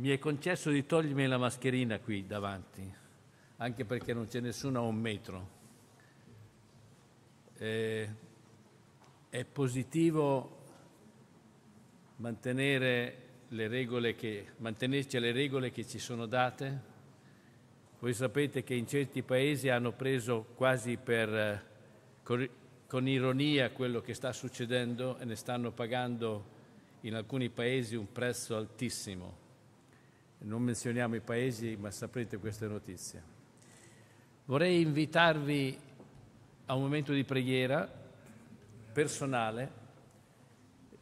mi è concesso di togliermi la mascherina qui davanti, anche perché non c'è nessuno a un metro. Eh, è positivo mantenere le regole che, mantenerci alle regole che ci sono date. Voi sapete che in certi paesi hanno preso quasi per, eh, con ironia quello che sta succedendo e ne stanno pagando in alcuni paesi un prezzo altissimo non menzioniamo i paesi, ma saprete queste notizie. Vorrei invitarvi a un momento di preghiera personale.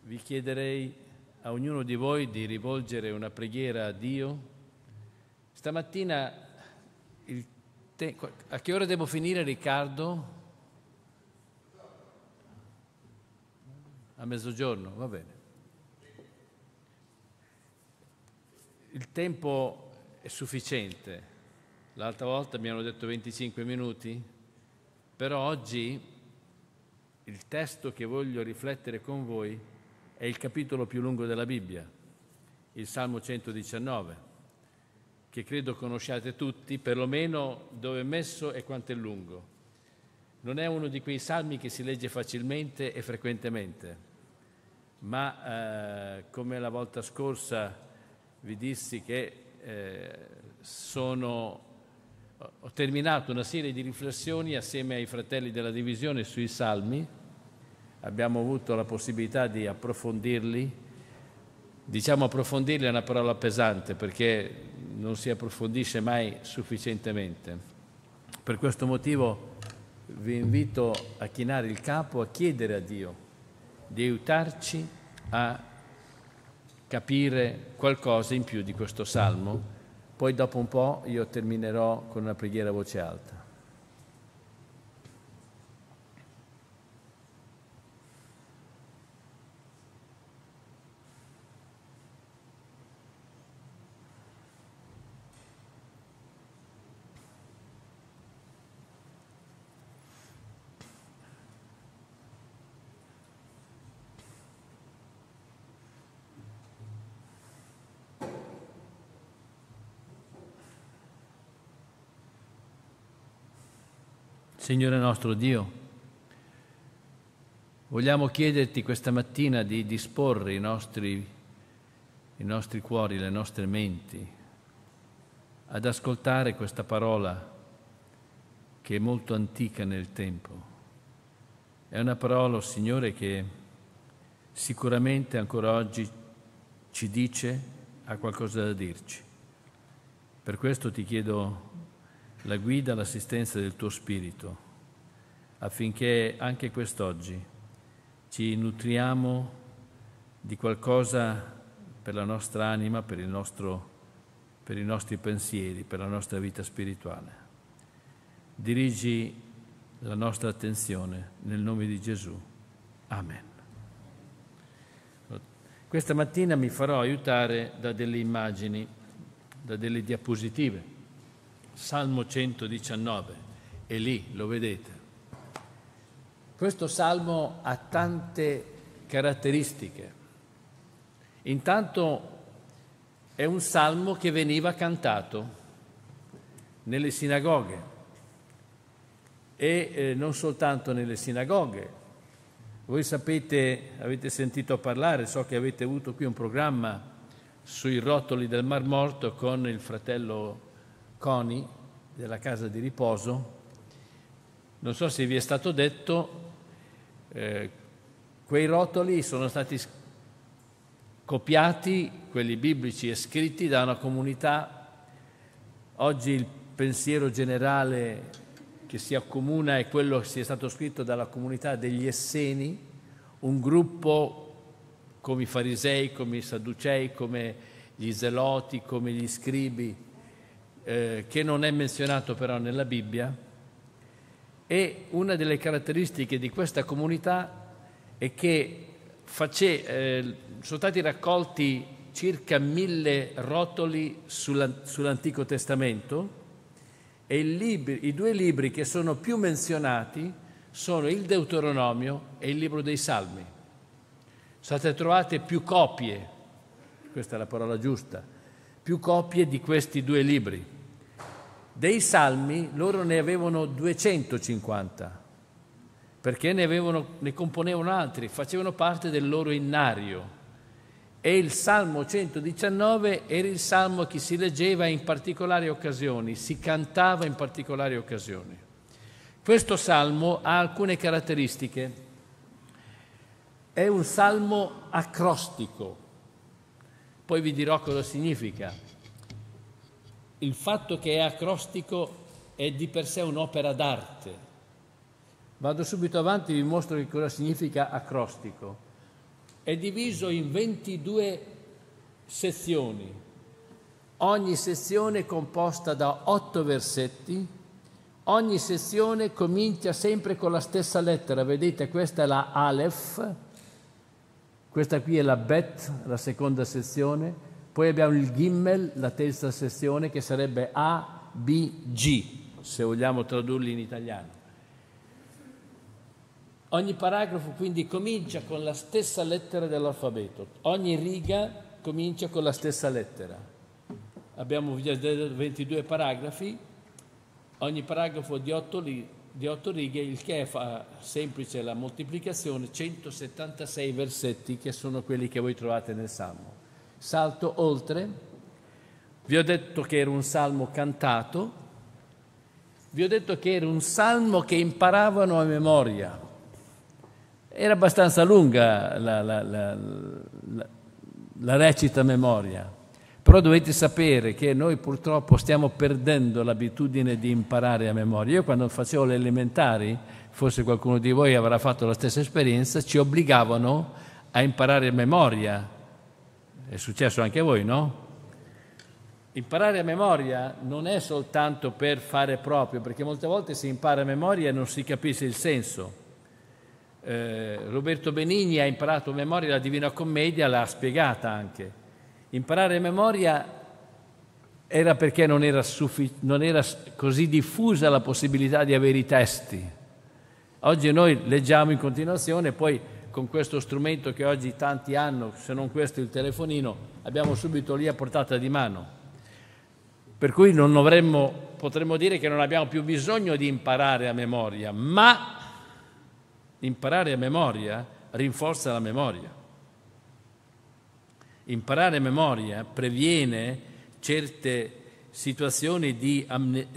Vi chiederei a ognuno di voi di rivolgere una preghiera a Dio. Stamattina, te- a che ora devo finire Riccardo? A mezzogiorno, va bene. il tempo è sufficiente. L'altra volta mi hanno detto 25 minuti, però oggi il testo che voglio riflettere con voi è il capitolo più lungo della Bibbia, il Salmo 119, che credo conosciate tutti, perlomeno dove è messo e quanto è lungo. Non è uno di quei salmi che si legge facilmente e frequentemente, ma eh, come la volta scorsa vi dissi che eh, sono, ho terminato una serie di riflessioni assieme ai fratelli della divisione sui salmi, abbiamo avuto la possibilità di approfondirli, diciamo approfondirli è una parola pesante perché non si approfondisce mai sufficientemente. Per questo motivo vi invito a chinare il capo, a chiedere a Dio di aiutarci a capire qualcosa in più di questo salmo. Poi dopo un po' io terminerò con una preghiera a voce alta. Signore nostro Dio, vogliamo chiederti questa mattina di disporre i nostri, i nostri cuori, le nostre menti ad ascoltare questa parola che è molto antica nel tempo. È una parola, Signore, che sicuramente ancora oggi ci dice, ha qualcosa da dirci. Per questo ti chiedo la guida, l'assistenza del tuo spirito, affinché anche quest'oggi ci nutriamo di qualcosa per la nostra anima, per, nostro, per i nostri pensieri, per la nostra vita spirituale. Dirigi la nostra attenzione nel nome di Gesù. Amen. Questa mattina mi farò aiutare da delle immagini, da delle diapositive. Salmo 119, e lì, lo vedete. Questo salmo ha tante caratteristiche. Intanto è un salmo che veniva cantato nelle sinagoghe e eh, non soltanto nelle sinagoghe. Voi sapete, avete sentito parlare, so che avete avuto qui un programma sui rotoli del Mar Morto con il fratello CONI della casa di riposo. Non so se vi è stato detto, eh, quei rotoli sono stati copiati, quelli biblici e scritti da una comunità. Oggi il pensiero generale che si accomuna è quello che sia stato scritto dalla comunità degli Esseni, un gruppo come i farisei, come i sadducei, come gli zeloti, come gli scribi, eh, che non è menzionato però nella Bibbia, e una delle caratteristiche di questa comunità è che face, eh, sono stati raccolti circa mille rotoli sulla, sull'Antico Testamento e libri, i due libri che sono più menzionati sono il Deuteronomio e il Libro dei Salmi. Sono state trovate più copie, questa è la parola giusta, più copie di questi due libri. Dei salmi loro ne avevano 250, perché ne, avevano, ne componevano altri, facevano parte del loro innario. E il Salmo 119 era il salmo che si leggeva in particolari occasioni, si cantava in particolari occasioni. Questo salmo ha alcune caratteristiche. È un salmo acrostico, poi vi dirò cosa significa il fatto che è acrostico è di per sé un'opera d'arte. Vado subito avanti e vi mostro che cosa significa acrostico. È diviso in 22 sezioni. Ogni sezione è composta da 8 versetti. Ogni sezione comincia sempre con la stessa lettera. Vedete, questa è la Aleph, questa qui è la Bet, la seconda sezione. Poi abbiamo il Gimmel, la terza sezione, che sarebbe A, B, G, se vogliamo tradurli in italiano. Ogni paragrafo quindi comincia con la stessa lettera dell'alfabeto, ogni riga comincia con la stessa lettera. Abbiamo 22 paragrafi, ogni paragrafo di 8, di 8 righe, il che fa semplice la moltiplicazione, 176 versetti che sono quelli che voi trovate nel Salmo. Salto oltre, vi ho detto che era un salmo cantato, vi ho detto che era un salmo che imparavano a memoria. Era abbastanza lunga la, la, la, la recita a memoria, però dovete sapere che noi purtroppo stiamo perdendo l'abitudine di imparare a memoria. Io quando facevo le elementari, forse qualcuno di voi avrà fatto la stessa esperienza, ci obbligavano a imparare a memoria è successo anche a voi, no? Imparare a memoria non è soltanto per fare proprio, perché molte volte si impara a memoria e non si capisce il senso. Eh, Roberto Benigni ha imparato a memoria la Divina Commedia, l'ha spiegata anche. Imparare a memoria era perché non era, suffic- non era così diffusa la possibilità di avere i testi. Oggi noi leggiamo in continuazione, e poi con questo strumento che oggi tanti hanno, se non questo il telefonino, abbiamo subito lì a portata di mano. Per cui non avremmo, potremmo dire che non abbiamo più bisogno di imparare a memoria, ma imparare a memoria rinforza la memoria. Imparare a memoria previene certe situazioni di,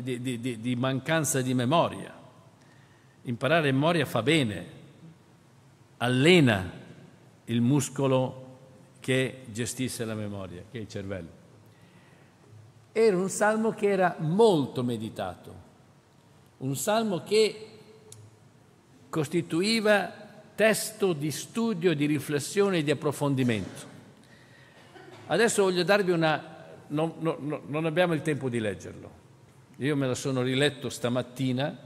di, di, di mancanza di memoria. Imparare a memoria fa bene, allena il muscolo che gestisse la memoria, che è il cervello. Era un salmo che era molto meditato, un salmo che costituiva testo di studio, di riflessione e di approfondimento. Adesso voglio darvi una... Non, non, non abbiamo il tempo di leggerlo. Io me la sono riletto stamattina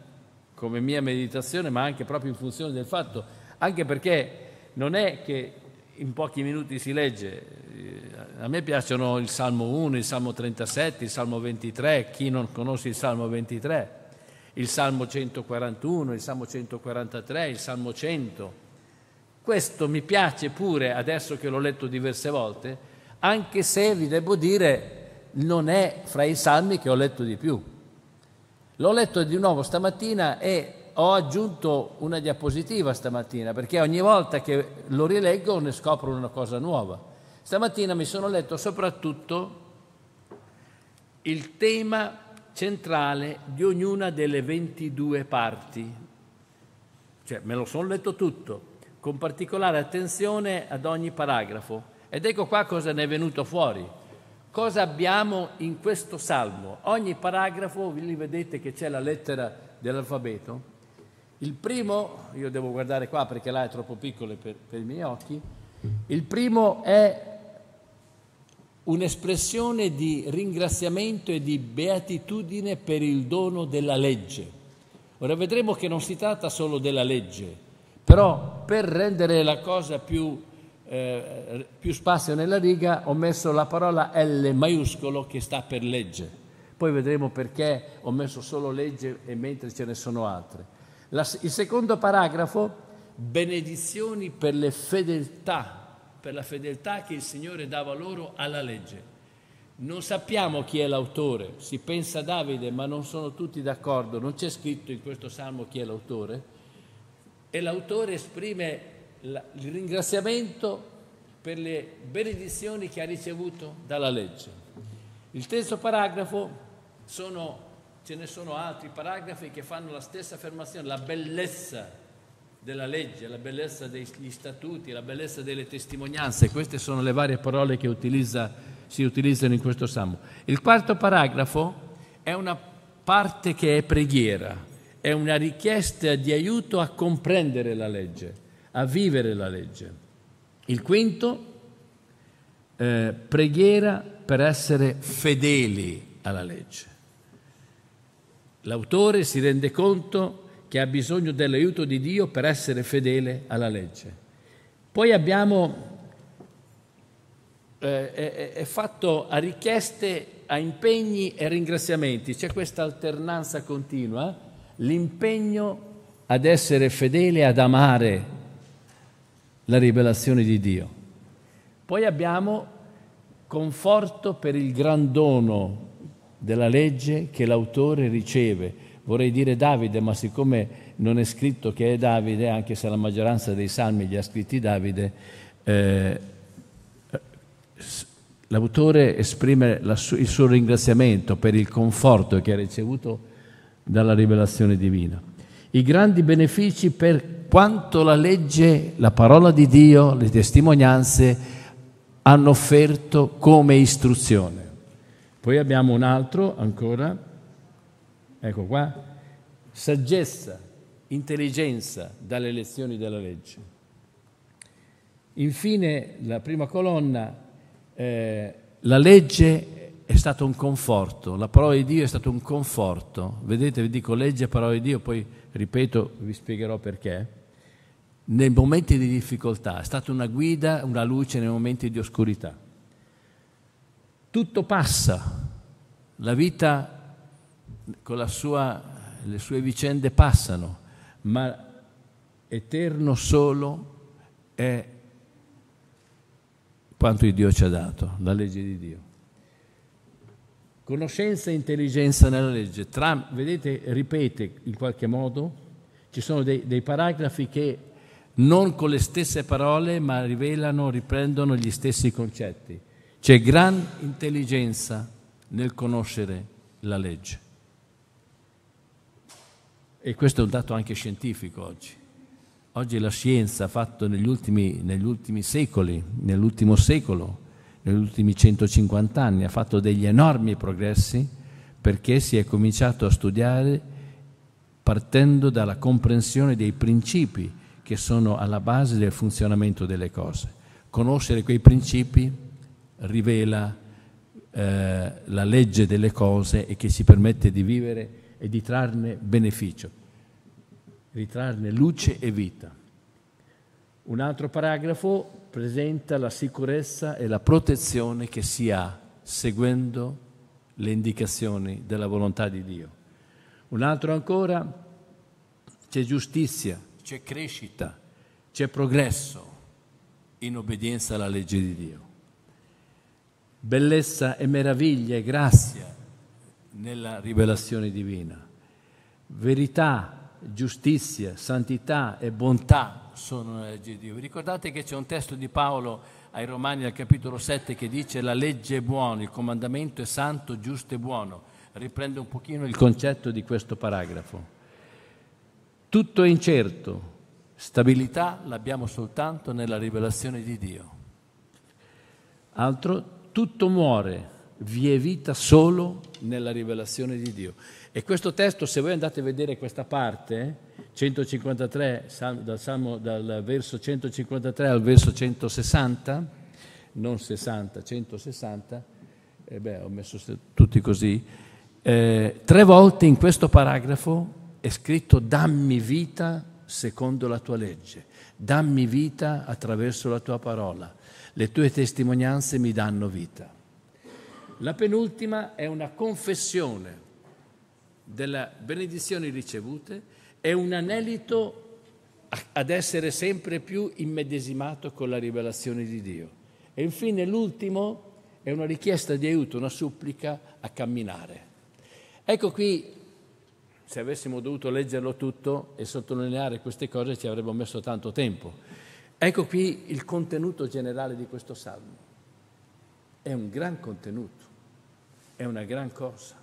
come mia meditazione, ma anche proprio in funzione del fatto anche perché non è che in pochi minuti si legge. Eh, a me piacciono il Salmo 1, il Salmo 37, il Salmo 23, chi non conosce il Salmo 23, il Salmo 141, il Salmo 143, il Salmo 100. Questo mi piace pure adesso che l'ho letto diverse volte, anche se vi devo dire non è fra i salmi che ho letto di più. L'ho letto di nuovo stamattina e ho aggiunto una diapositiva stamattina perché ogni volta che lo rileggo ne scopro una cosa nuova. Stamattina mi sono letto soprattutto il tema centrale di ognuna delle 22 parti. Cioè me lo sono letto tutto, con particolare attenzione ad ogni paragrafo. Ed ecco qua cosa ne è venuto fuori. Cosa abbiamo in questo salmo? Ogni paragrafo, lì vedete che c'è la lettera dell'alfabeto, il primo, io devo guardare qua perché là è troppo piccolo per, per i miei occhi, il primo è un'espressione di ringraziamento e di beatitudine per il dono della legge. Ora vedremo che non si tratta solo della legge, però per rendere la cosa più, eh, più spazio nella riga ho messo la parola L maiuscolo che sta per legge. Poi vedremo perché ho messo solo legge e mentre ce ne sono altre. La, il secondo paragrafo, benedizioni per le fedeltà, per la fedeltà che il Signore dava loro alla legge. Non sappiamo chi è l'autore, si pensa Davide, ma non sono tutti d'accordo, non c'è scritto in questo salmo chi è l'autore. E l'autore esprime la, il ringraziamento per le benedizioni che ha ricevuto dalla legge. Il terzo paragrafo sono ce ne sono altri paragrafi che fanno la stessa affermazione, la bellezza della legge, la bellezza degli statuti, la bellezza delle testimonianze, queste sono le varie parole che utilizza, si utilizzano in questo Salmo. Il quarto paragrafo è una parte che è preghiera, è una richiesta di aiuto a comprendere la legge, a vivere la legge. Il quinto, eh, preghiera per essere fedeli alla legge. L'autore si rende conto che ha bisogno dell'aiuto di Dio per essere fedele alla legge. Poi abbiamo eh, è, è fatto a richieste, a impegni e ringraziamenti. C'è questa alternanza continua, l'impegno ad essere fedele, ad amare la rivelazione di Dio. Poi abbiamo conforto per il gran dono della legge che l'autore riceve. Vorrei dire Davide, ma siccome non è scritto che è Davide, anche se la maggioranza dei salmi li ha scritti Davide, eh, l'autore esprime la su- il suo ringraziamento per il conforto che ha ricevuto dalla rivelazione divina. I grandi benefici per quanto la legge, la parola di Dio, le testimonianze hanno offerto come istruzione. Poi abbiamo un altro ancora, ecco qua, saggezza, intelligenza dalle lezioni della legge. Infine, la prima colonna, eh, la legge è stata un conforto, la parola di Dio è stato un conforto. Vedete, vi dico legge, parola di Dio, poi ripeto, vi spiegherò perché. Nei momenti di difficoltà, è stata una guida, una luce nei momenti di oscurità tutto passa, la vita con sua, le sue vicende passano, ma eterno solo è quanto Dio ci ha dato, la legge di Dio. Conoscenza e intelligenza nella legge, Tra, vedete, ripete in qualche modo, ci sono dei, dei paragrafi che non con le stesse parole, ma rivelano, riprendono gli stessi concetti. C'è gran intelligenza nel conoscere la legge. E questo è un dato anche scientifico oggi. Oggi la scienza ha fatto negli ultimi, negli ultimi secoli, nell'ultimo secolo, negli ultimi 150 anni, ha fatto degli enormi progressi perché si è cominciato a studiare partendo dalla comprensione dei principi che sono alla base del funzionamento delle cose. Conoscere quei principi rivela eh, la legge delle cose e che ci permette di vivere e di trarne beneficio, di trarne luce e vita. Un altro paragrafo presenta la sicurezza e la protezione che si ha seguendo le indicazioni della volontà di Dio. Un altro ancora, c'è giustizia, c'è crescita, c'è progresso in obbedienza alla legge di Dio bellezza e meraviglia e grazia nella rivelazione divina. Verità, giustizia, santità e bontà sono nella legge di Dio. Vi ricordate che c'è un testo di Paolo ai Romani al capitolo 7 che dice la legge è buona, il comandamento è santo, giusto e buono. Riprende un pochino il concetto di questo paragrafo. Tutto è incerto, stabilità l'abbiamo soltanto nella rivelazione di Dio. Altro tutto muore, vi è vita solo nella rivelazione di Dio. E questo testo, se voi andate a vedere questa parte, 153, dal, Salmo, dal verso 153 al verso 160, non 60, 160, eh beh, ho messo tutti così, eh, tre volte in questo paragrafo è scritto dammi vita secondo la tua legge, dammi vita attraverso la tua parola le tue testimonianze mi danno vita. La penultima è una confessione delle benedizioni ricevute, è un anelito ad essere sempre più immedesimato con la rivelazione di Dio. E infine l'ultimo è una richiesta di aiuto, una supplica a camminare. Ecco qui se avessimo dovuto leggerlo tutto e sottolineare queste cose ci avremmo messo tanto tempo. Ecco qui il contenuto generale di questo salmo. È un gran contenuto, è una gran cosa.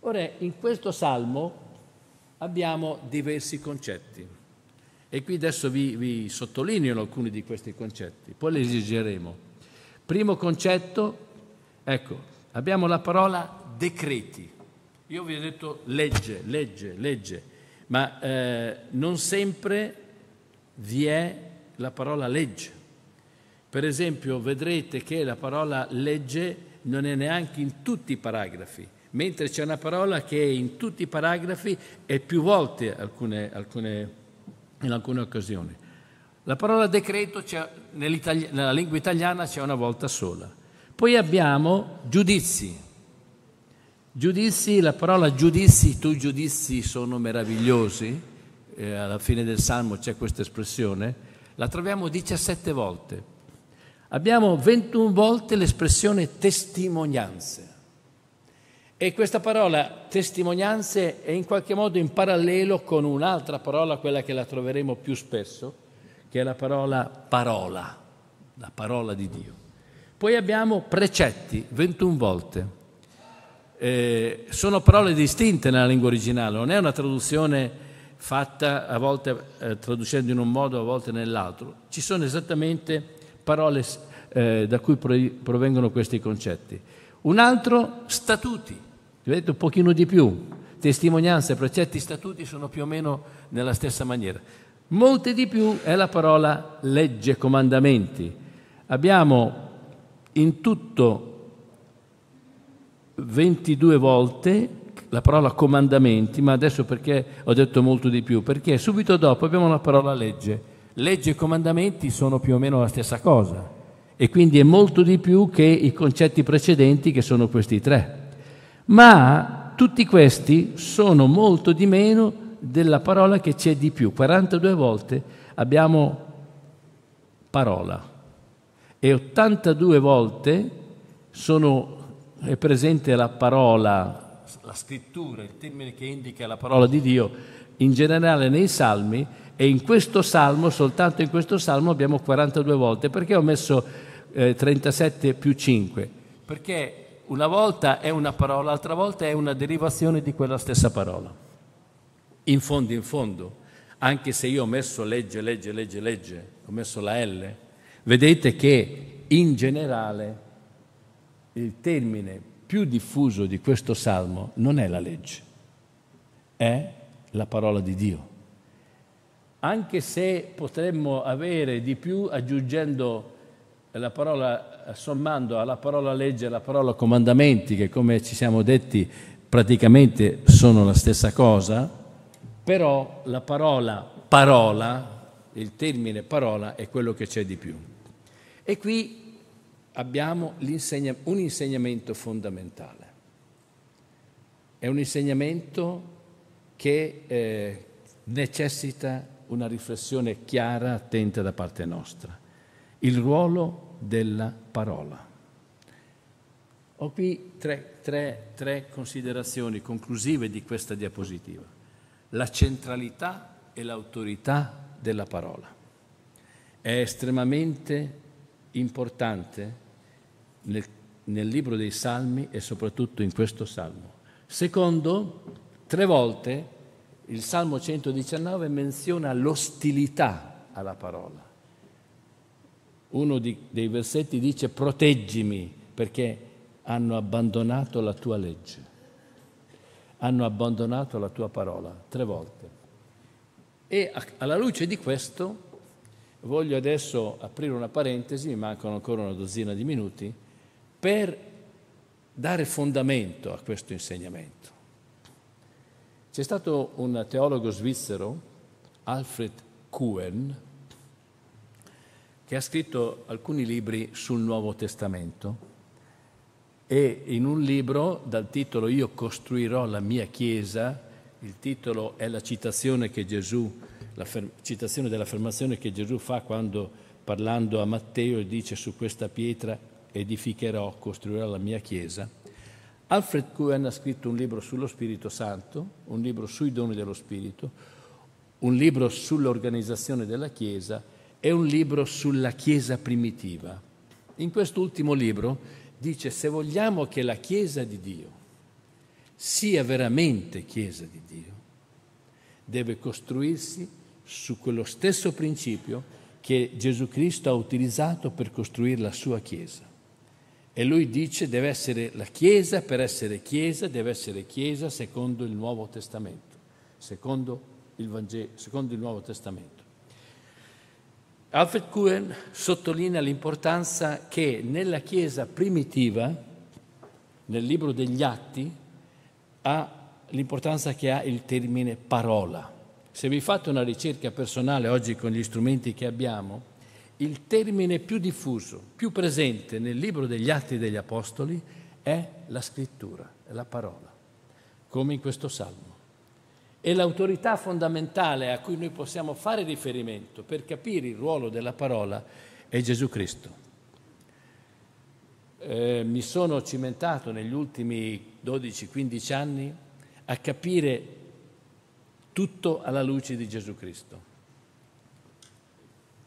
Ora, in questo salmo abbiamo diversi concetti e qui adesso vi, vi sottolineo alcuni di questi concetti, poi li esigeremo. Primo concetto, ecco, abbiamo la parola decreti. Io vi ho detto legge, legge, legge, ma eh, non sempre vi è la parola legge. Per esempio vedrete che la parola legge non è neanche in tutti i paragrafi, mentre c'è una parola che è in tutti i paragrafi e più volte alcune, alcune, in alcune occasioni. La parola decreto nella lingua italiana c'è una volta sola. Poi abbiamo giudizi. Giudizi, la parola giudizi, tu giudizi sono meravigliosi, eh, alla fine del Salmo c'è questa espressione, la troviamo 17 volte. Abbiamo 21 volte l'espressione testimonianze. E questa parola testimonianze è in qualche modo in parallelo con un'altra parola, quella che la troveremo più spesso, che è la parola parola, la parola di Dio. Poi abbiamo precetti 21 volte. Eh, sono parole distinte nella lingua originale, non è una traduzione fatta a volte eh, traducendo in un modo, a volte nell'altro. Ci sono esattamente parole eh, da cui provengono questi concetti. Un altro, statuti, vedete un pochino di più, testimonianze, precetti, statuti sono più o meno nella stessa maniera. Molte di più è la parola legge, comandamenti. Abbiamo in tutto 22 volte la parola comandamenti, ma adesso perché ho detto molto di più? Perché subito dopo abbiamo la parola legge. Legge e comandamenti sono più o meno la stessa cosa e quindi è molto di più che i concetti precedenti che sono questi tre. Ma tutti questi sono molto di meno della parola che c'è di più. 42 volte abbiamo parola e 82 volte sono, è presente la parola la scrittura, il termine che indica la parola di Dio, in generale nei salmi e in questo salmo, soltanto in questo salmo abbiamo 42 volte. Perché ho messo eh, 37 più 5? Perché una volta è una parola, l'altra volta è una derivazione di quella stessa parola. In fondo, in fondo, anche se io ho messo legge, legge, legge, legge, ho messo la L, vedete che in generale il termine più diffuso di questo salmo non è la legge, è la parola di Dio. Anche se potremmo avere di più aggiungendo la parola, sommando alla parola legge e alla parola comandamenti, che come ci siamo detti praticamente sono la stessa cosa, però la parola parola, il termine parola è quello che c'è di più. E qui abbiamo un insegnamento fondamentale. È un insegnamento che eh, necessita una riflessione chiara, attenta da parte nostra. Il ruolo della parola. Ho qui tre, tre, tre considerazioni conclusive di questa diapositiva. La centralità e l'autorità della parola. È estremamente importante nel, nel libro dei Salmi e soprattutto in questo Salmo. Secondo, tre volte il Salmo 119 menziona l'ostilità alla parola. Uno di, dei versetti dice proteggimi perché hanno abbandonato la tua legge, hanno abbandonato la tua parola, tre volte. E a, alla luce di questo voglio adesso aprire una parentesi, mi mancano ancora una dozzina di minuti, per dare fondamento a questo insegnamento. C'è stato un teologo svizzero, Alfred Kuhn, che ha scritto alcuni libri sul Nuovo Testamento e in un libro dal titolo Io costruirò la mia Chiesa, il titolo è la citazione, Gesù, la fer- citazione dell'affermazione che Gesù fa quando parlando a Matteo dice su questa pietra edificherò, costruirò la mia chiesa. Alfred Cohen ha scritto un libro sullo Spirito Santo, un libro sui doni dello Spirito, un libro sull'organizzazione della Chiesa e un libro sulla Chiesa primitiva. In quest'ultimo libro dice se vogliamo che la Chiesa di Dio sia veramente Chiesa di Dio, deve costruirsi su quello stesso principio che Gesù Cristo ha utilizzato per costruire la sua Chiesa. E lui dice deve essere la Chiesa, per essere Chiesa deve essere Chiesa secondo il Nuovo Testamento, secondo il, Vangelo, secondo il Nuovo Testamento. Alfred Cohen sottolinea l'importanza che nella Chiesa primitiva, nel libro degli Atti, ha l'importanza che ha il termine parola. Se vi fate una ricerca personale oggi con gli strumenti che abbiamo, il termine più diffuso, più presente nel libro degli Atti degli Apostoli è la scrittura, la parola, come in questo salmo. E l'autorità fondamentale a cui noi possiamo fare riferimento per capire il ruolo della parola è Gesù Cristo. Eh, mi sono cimentato negli ultimi 12-15 anni a capire tutto alla luce di Gesù Cristo.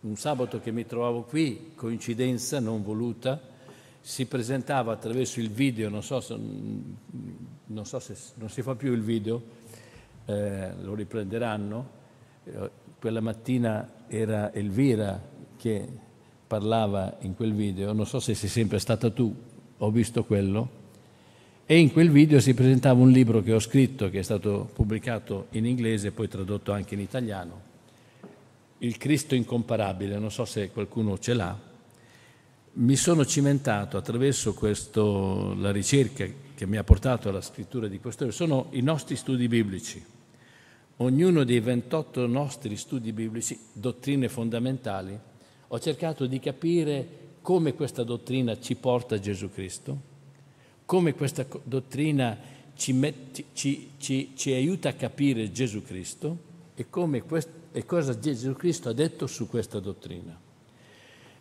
Un sabato che mi trovavo qui, coincidenza non voluta, si presentava attraverso il video, non so se non, so se, non si fa più il video, eh, lo riprenderanno. Eh, quella mattina era Elvira che parlava in quel video, non so se sei sempre stata tu, ho visto quello, e in quel video si presentava un libro che ho scritto, che è stato pubblicato in inglese e poi tradotto anche in italiano, il Cristo incomparabile, non so se qualcuno ce l'ha, mi sono cimentato attraverso questo, la ricerca che mi ha portato alla scrittura di questo, sono i nostri studi biblici. Ognuno dei 28 nostri studi biblici, dottrine fondamentali, ho cercato di capire come questa dottrina ci porta a Gesù Cristo, come questa dottrina ci, metti, ci, ci, ci aiuta a capire Gesù Cristo e come questa e cosa Gesù Cristo ha detto su questa dottrina.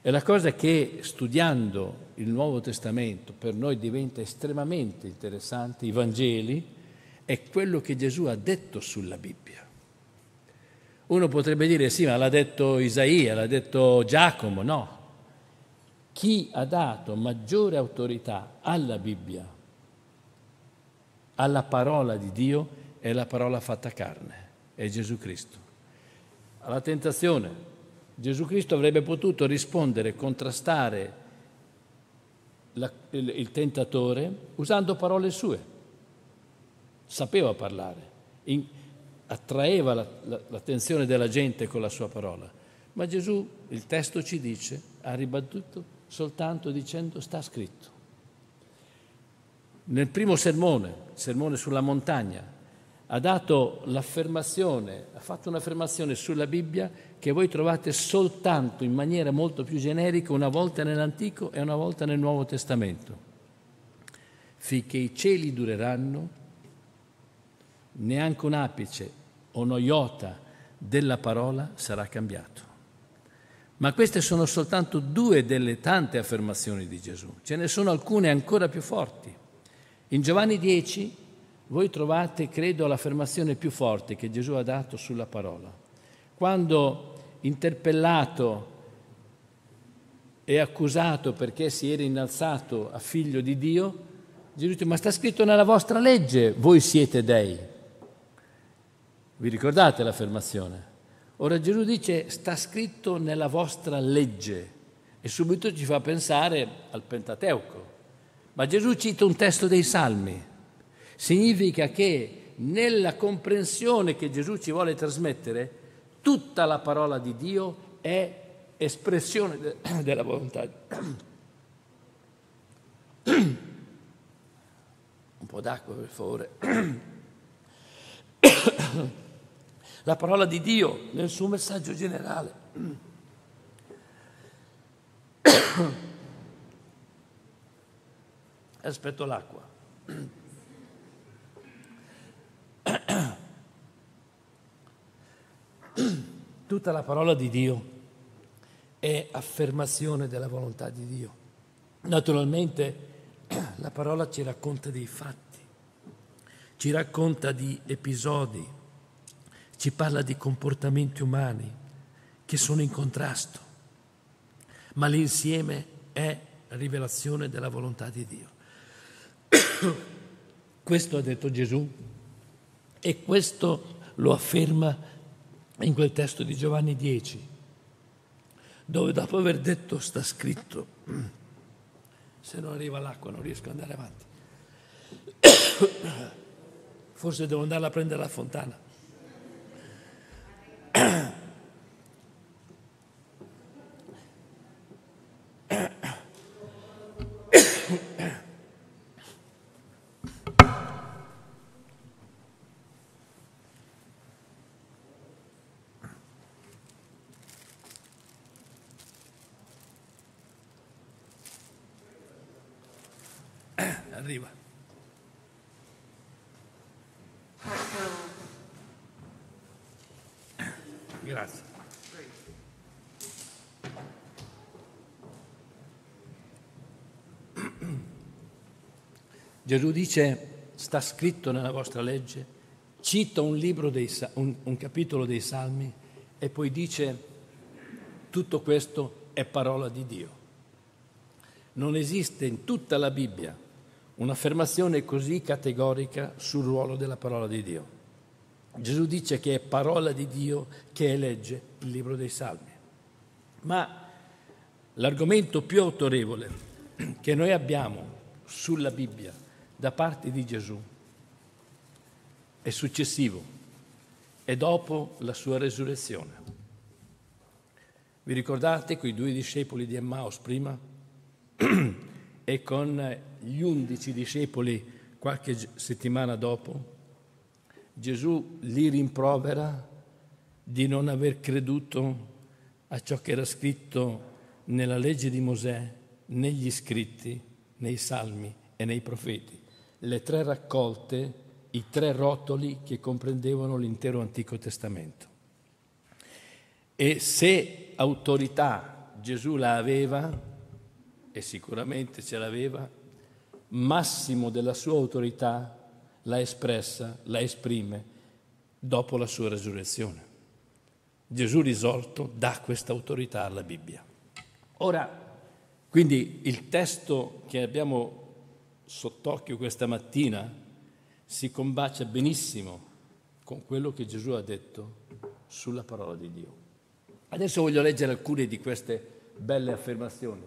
E la cosa che studiando il Nuovo Testamento per noi diventa estremamente interessante, i Vangeli, è quello che Gesù ha detto sulla Bibbia. Uno potrebbe dire sì, ma l'ha detto Isaia, l'ha detto Giacomo, no. Chi ha dato maggiore autorità alla Bibbia, alla parola di Dio, è la parola fatta carne, è Gesù Cristo alla tentazione. Gesù Cristo avrebbe potuto rispondere, contrastare la, il, il tentatore usando parole sue. Sapeva parlare, in, attraeva la, la, l'attenzione della gente con la sua parola. Ma Gesù, il testo ci dice, ha ribadito soltanto dicendo sta scritto. Nel primo sermone, sermone sulla montagna, ha dato l'affermazione, ha fatto un'affermazione sulla Bibbia che voi trovate soltanto in maniera molto più generica una volta nell'Antico e una volta nel Nuovo Testamento. Finché i cieli dureranno, neanche un apice o iota della parola sarà cambiato. Ma queste sono soltanto due delle tante affermazioni di Gesù, ce ne sono alcune ancora più forti. In Giovanni 10 voi trovate, credo, l'affermazione più forte che Gesù ha dato sulla parola. Quando interpellato e accusato perché si era innalzato a figlio di Dio, Gesù dice, ma sta scritto nella vostra legge, voi siete dei. Vi ricordate l'affermazione? Ora Gesù dice, sta scritto nella vostra legge e subito ci fa pensare al Pentateuco. Ma Gesù cita un testo dei Salmi Significa che nella comprensione che Gesù ci vuole trasmettere, tutta la parola di Dio è espressione de- della volontà. Un po' d'acqua per favore. La parola di Dio nel suo messaggio generale. Aspetto l'acqua. Tutta la parola di Dio è affermazione della volontà di Dio. Naturalmente la parola ci racconta dei fatti, ci racconta di episodi, ci parla di comportamenti umani che sono in contrasto, ma l'insieme è rivelazione della volontà di Dio. Questo ha detto Gesù e questo lo afferma in quel testo di Giovanni 10, dove dopo aver detto sta scritto, se non arriva l'acqua non riesco ad andare avanti, forse devo andare a prendere la fontana. Gesù dice, sta scritto nella vostra legge, cita un, dei, un, un capitolo dei Salmi e poi dice, tutto questo è parola di Dio. Non esiste in tutta la Bibbia un'affermazione così categorica sul ruolo della parola di Dio. Gesù dice che è parola di Dio che elegge il libro dei Salmi. Ma l'argomento più autorevole che noi abbiamo sulla Bibbia, da parte di Gesù è successivo, è dopo la sua resurrezione. Vi ricordate quei due discepoli di Emmaus prima? e con gli undici discepoli qualche settimana dopo? Gesù li rimprovera di non aver creduto a ciò che era scritto nella legge di Mosè, negli scritti, nei salmi e nei profeti le tre raccolte, i tre rotoli che comprendevano l'intero Antico Testamento. E se autorità Gesù la aveva, e sicuramente ce l'aveva, massimo della sua autorità la espressa, la esprime dopo la sua resurrezione. Gesù risorto dà questa autorità alla Bibbia. Ora, quindi il testo che abbiamo sott'occhio questa mattina si combacia benissimo con quello che Gesù ha detto sulla parola di Dio. Adesso voglio leggere alcune di queste belle affermazioni.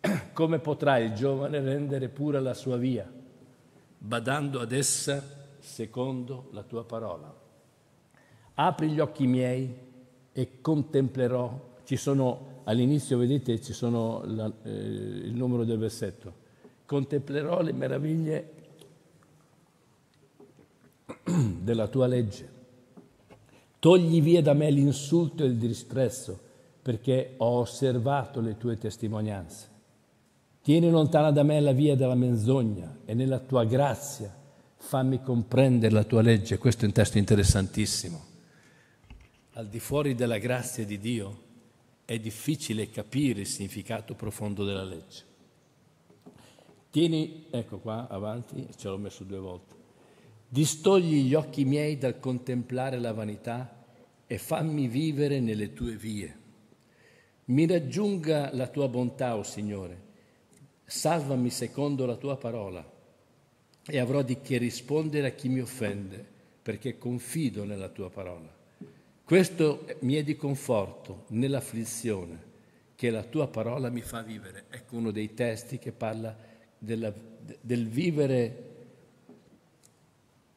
Come potrà il giovane rendere pura la sua via, badando ad essa secondo la tua parola? Apri gli occhi miei e contemplerò. Ci sono, all'inizio vedete, ci sono la, eh, il numero del versetto contemplerò le meraviglie della tua legge. Togli via da me l'insulto e il disprezzo, perché ho osservato le tue testimonianze. Tieni lontana da me la via della menzogna e nella tua grazia fammi comprendere la tua legge. Questo è un testo interessantissimo. Al di fuori della grazia di Dio è difficile capire il significato profondo della legge. Tieni, ecco qua, avanti, ce l'ho messo due volte. Distogli gli occhi miei dal contemplare la vanità e fammi vivere nelle tue vie. Mi raggiunga la tua bontà, o oh Signore, salvami secondo la tua parola e avrò di che rispondere a chi mi offende, perché confido nella tua parola. Questo mi è di conforto nell'afflizione, che la tua parola mi fa vivere. Ecco uno dei testi che parla di della, del vivere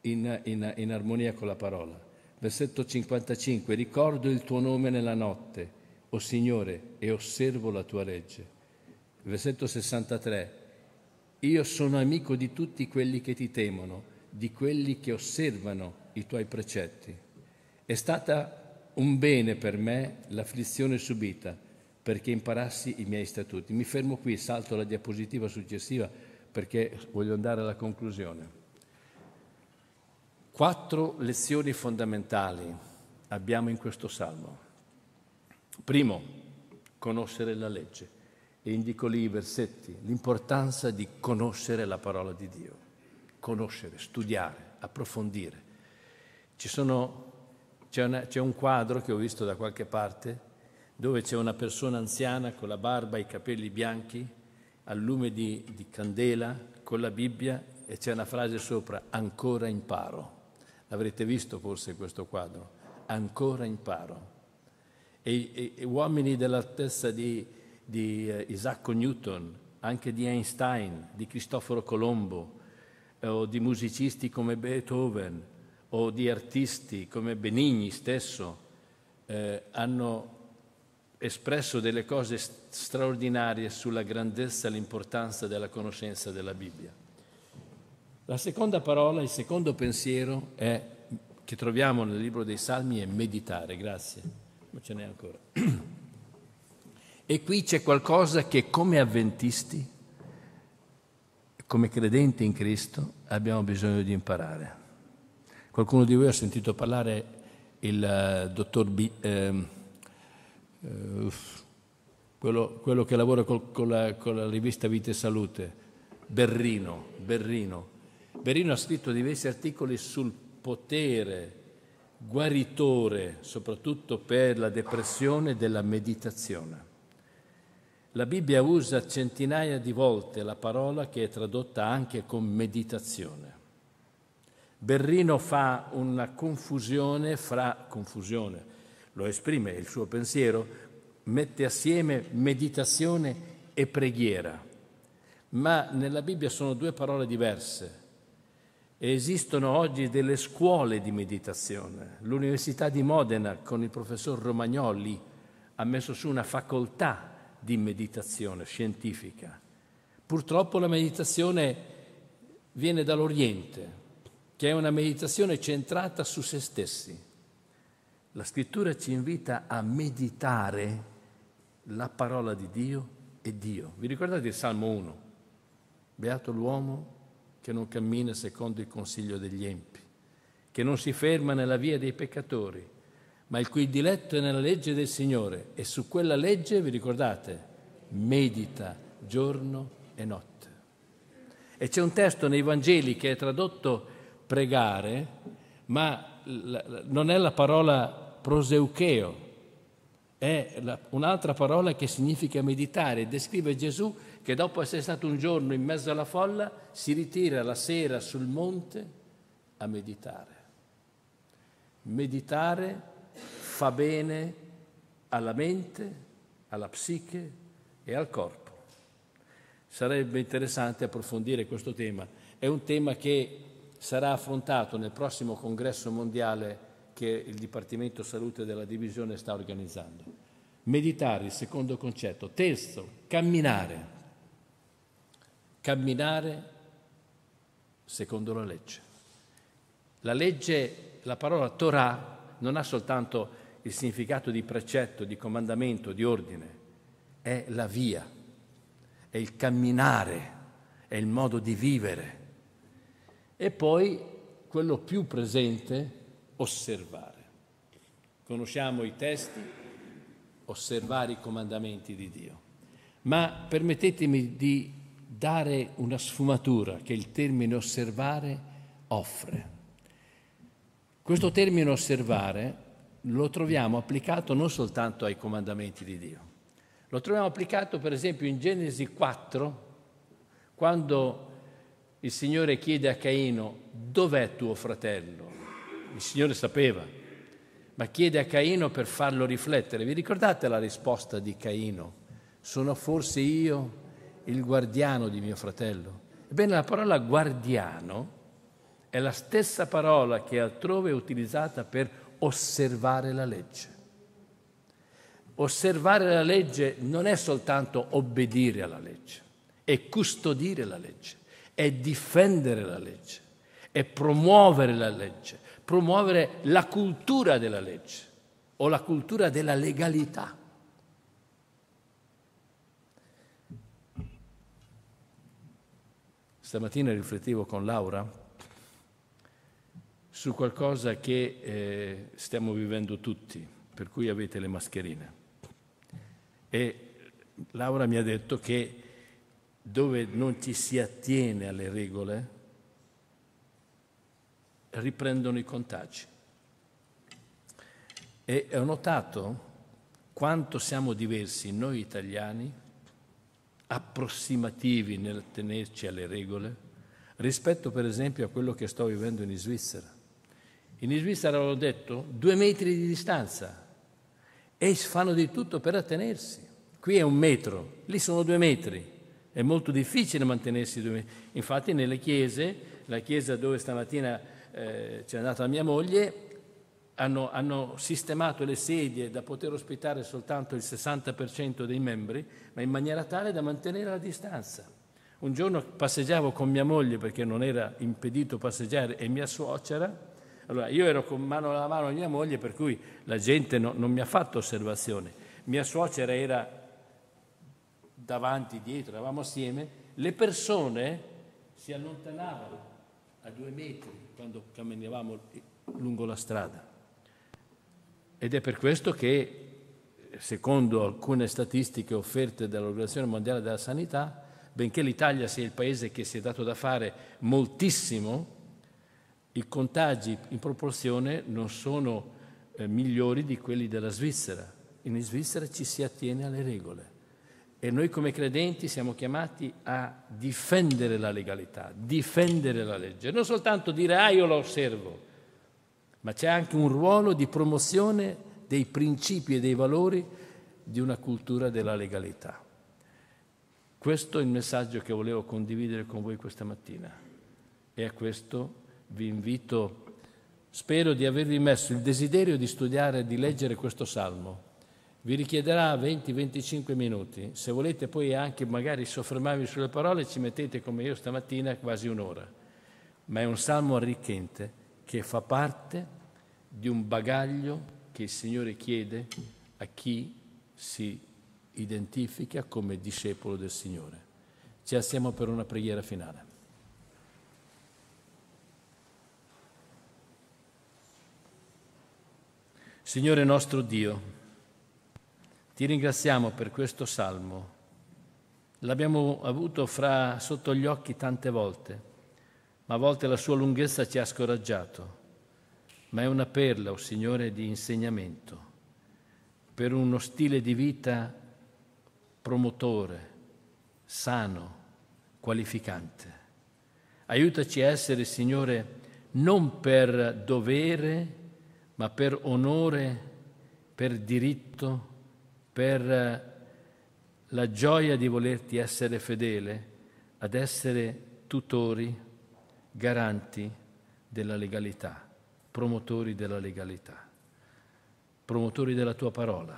in, in, in armonia con la parola. Versetto 55, ricordo il tuo nome nella notte, o Signore, e osservo la tua legge. Versetto 63, io sono amico di tutti quelli che ti temono, di quelli che osservano i tuoi precetti. È stata un bene per me l'afflizione subita perché imparassi i miei statuti. Mi fermo qui, salto la diapositiva successiva perché voglio andare alla conclusione. Quattro lezioni fondamentali abbiamo in questo salmo. Primo, conoscere la legge. E indico lì i versetti, l'importanza di conoscere la parola di Dio, conoscere, studiare, approfondire. Sono, c'è, una, c'è un quadro che ho visto da qualche parte dove c'è una persona anziana con la barba e i capelli bianchi, al lume di, di candela, con la Bibbia e c'è una frase sopra, ancora imparo. L'avrete visto forse questo quadro, ancora imparo. E, e, e uomini dell'altezza di, di eh, Isacco Newton, anche di Einstein, di Cristoforo Colombo, eh, o di musicisti come Beethoven, o di artisti come Benigni stesso, eh, hanno espresso delle cose straordinarie sulla grandezza e l'importanza della conoscenza della Bibbia. La seconda parola, il secondo pensiero è, che troviamo nel libro dei Salmi è meditare, grazie, ma ce n'è ancora. E qui c'è qualcosa che come avventisti, come credenti in Cristo, abbiamo bisogno di imparare. Qualcuno di voi ha sentito parlare il eh, dottor... B, eh, eh, quello, quello, che lavora col, con, la, con, la, rivista Vita e Salute, Berrino, Berrino. Berrino ha scritto diversi articoli sul potere guaritore, soprattutto per la depressione, della meditazione. La Bibbia usa centinaia di volte la parola che è tradotta anche con meditazione. Berrino fa una confusione fra, confusione, lo esprime il suo pensiero, mette assieme meditazione e preghiera. Ma nella Bibbia sono due parole diverse. Esistono oggi delle scuole di meditazione. L'Università di Modena con il professor Romagnoli ha messo su una facoltà di meditazione scientifica. Purtroppo la meditazione viene dall'Oriente, che è una meditazione centrata su se stessi. La scrittura ci invita a meditare la parola di Dio e Dio. Vi ricordate il Salmo 1? Beato l'uomo che non cammina secondo il consiglio degli empi, che non si ferma nella via dei peccatori, ma il cui diletto è nella legge del Signore e su quella legge, vi ricordate, medita giorno e notte. E c'è un testo nei Vangeli che è tradotto pregare, ma non è la parola proseucheo, è un'altra parola che significa meditare, descrive Gesù che dopo essere stato un giorno in mezzo alla folla si ritira la sera sul monte a meditare. Meditare fa bene alla mente, alla psiche e al corpo. Sarebbe interessante approfondire questo tema. È un tema che sarà affrontato nel prossimo congresso mondiale che il Dipartimento Salute della Divisione sta organizzando. Meditare, il secondo concetto. Terzo, camminare. Camminare secondo la legge. La legge, la parola Torah, non ha soltanto il significato di precetto, di comandamento, di ordine, è la via, è il camminare, è il modo di vivere e poi quello più presente, osservare. Conosciamo i testi, osservare i comandamenti di Dio. Ma permettetemi di dare una sfumatura che il termine osservare offre. Questo termine osservare lo troviamo applicato non soltanto ai comandamenti di Dio, lo troviamo applicato per esempio in Genesi 4, quando il Signore chiede a Caino, dov'è tuo fratello? Il Signore sapeva, ma chiede a Caino per farlo riflettere. Vi ricordate la risposta di Caino? Sono forse io il guardiano di mio fratello? Ebbene, la parola guardiano è la stessa parola che altrove è utilizzata per osservare la legge. Osservare la legge non è soltanto obbedire alla legge, è custodire la legge è difendere la legge, è promuovere la legge, promuovere la cultura della legge o la cultura della legalità. Stamattina riflettevo con Laura su qualcosa che eh, stiamo vivendo tutti, per cui avete le mascherine. E Laura mi ha detto che dove non ci si attiene alle regole, riprendono i contagi. E ho notato quanto siamo diversi noi italiani, approssimativi nel tenerci alle regole, rispetto per esempio a quello che sto vivendo in Svizzera. In Svizzera avevo detto, due metri di distanza e fanno di tutto per attenersi. Qui è un metro, lì sono due metri. È molto difficile mantenersi dove... Infatti nelle chiese, la chiesa dove stamattina eh, c'è andata mia moglie, hanno, hanno, sistemato le sedie da poter ospitare soltanto il 60% dei membri, ma in maniera tale da mantenere la distanza. Un giorno passeggiavo con mia moglie perché non era impedito passeggiare e mia suocera, allora io ero con mano alla mano mia moglie per cui la gente no, non mi ha fatto osservazione. Mia suocera era davanti, dietro, eravamo assieme, le persone si allontanavano a due metri quando camminavamo lungo la strada. Ed è per questo che, secondo alcune statistiche offerte dall'Organizzazione Mondiale della Sanità, benché l'Italia sia il paese che si è dato da fare moltissimo, i contagi in proporzione non sono eh, migliori di quelli della Svizzera. In Svizzera ci si attiene alle regole. E noi come credenti siamo chiamati a difendere la legalità, difendere la legge, non soltanto dire ah io la osservo, ma c'è anche un ruolo di promozione dei principi e dei valori di una cultura della legalità. Questo è il messaggio che volevo condividere con voi questa mattina e a questo vi invito, spero di avervi messo il desiderio di studiare, di leggere questo salmo vi richiederà 20-25 minuti. Se volete poi anche magari soffermarvi sulle parole, ci mettete come io stamattina quasi un'ora. Ma è un salmo arricchente che fa parte di un bagaglio che il Signore chiede a chi si identifica come discepolo del Signore. Ci alziamo per una preghiera finale. Signore nostro Dio, ti ringraziamo per questo salmo. L'abbiamo avuto fra, sotto gli occhi tante volte, ma a volte la sua lunghezza ci ha scoraggiato. Ma è una perla, o oh Signore, di insegnamento per uno stile di vita promotore, sano, qualificante. Aiutaci a essere, Signore, non per dovere, ma per onore, per diritto, per eh, la gioia di volerti essere fedele, ad essere tutori, garanti della legalità, promotori della legalità, promotori della tua parola,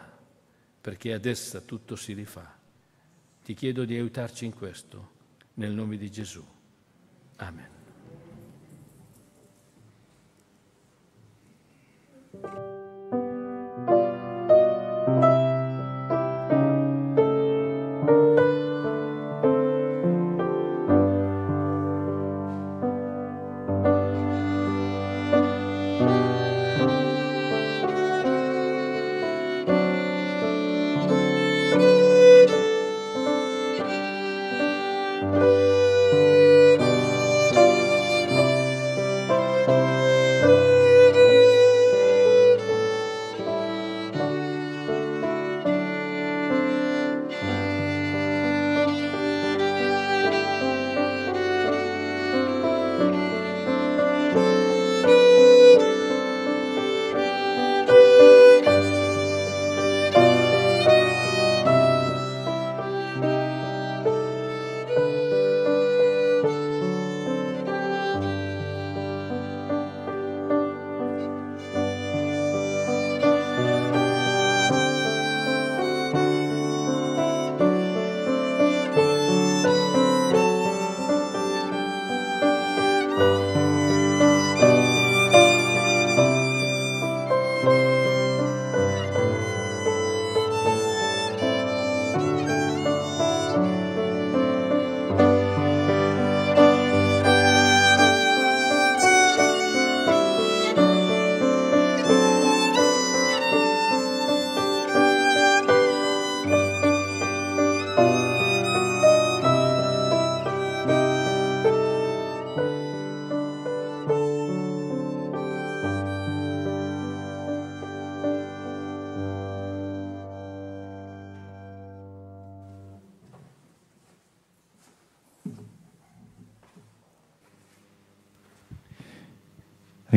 perché ad essa tutto si rifà. Ti chiedo di aiutarci in questo, nel nome di Gesù. Amen.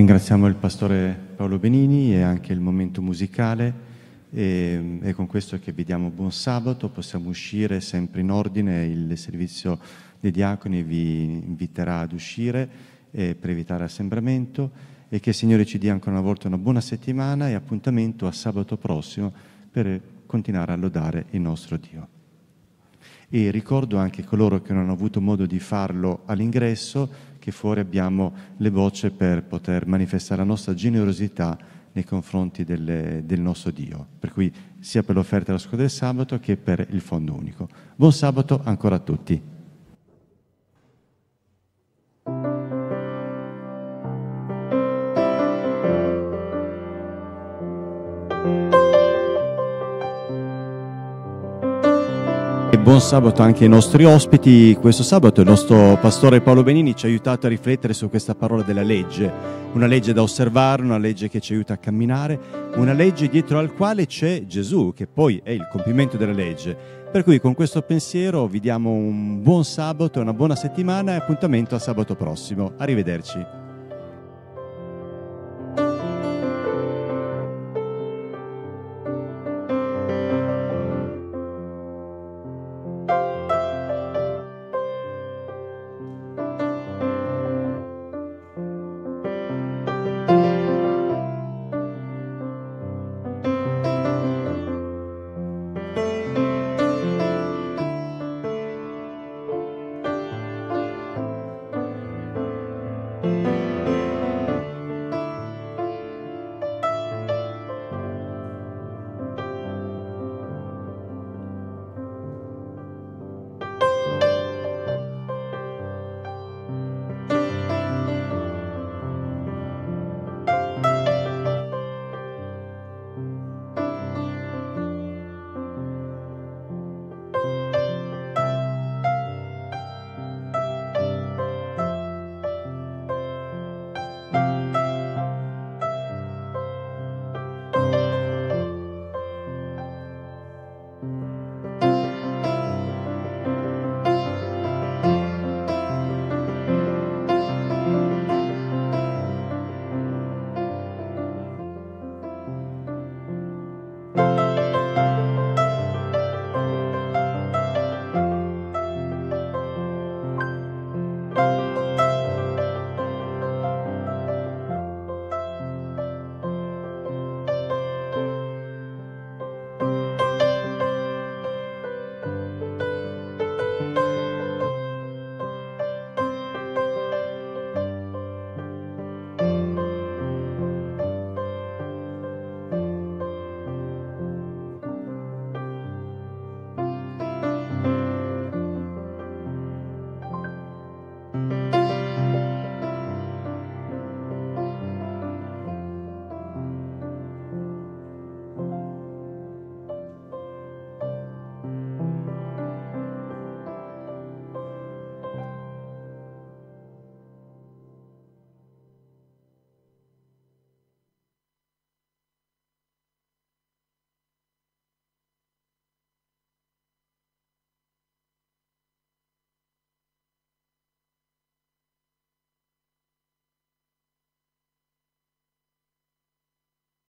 Ringraziamo il pastore Paolo Benini e anche il momento musicale e, e, con questo che vi diamo buon sabato, possiamo uscire sempre in ordine, il servizio dei diaconi vi inviterà ad uscire eh, per evitare assembramento e che il Signore ci dia ancora una volta una buona settimana e appuntamento a sabato prossimo per continuare a lodare il nostro Dio. E ricordo anche coloro che non hanno avuto modo di farlo all'ingresso che fuori abbiamo le voci per poter manifestare la nostra generosità nei confronti delle, del nostro Dio, per cui sia per l'offerta della scuola del sabato che per il fondo unico. Buon sabato ancora a tutti. Buon sabato anche ai nostri ospiti. Questo sabato il nostro pastore Paolo Benini ci ha aiutato a riflettere su questa parola della legge, una legge da osservare, una legge che ci aiuta a camminare, una legge dietro al quale c'è Gesù, che poi è il compimento della legge. Per cui con questo pensiero vi diamo un buon sabato, una buona settimana e appuntamento a sabato prossimo. Arrivederci.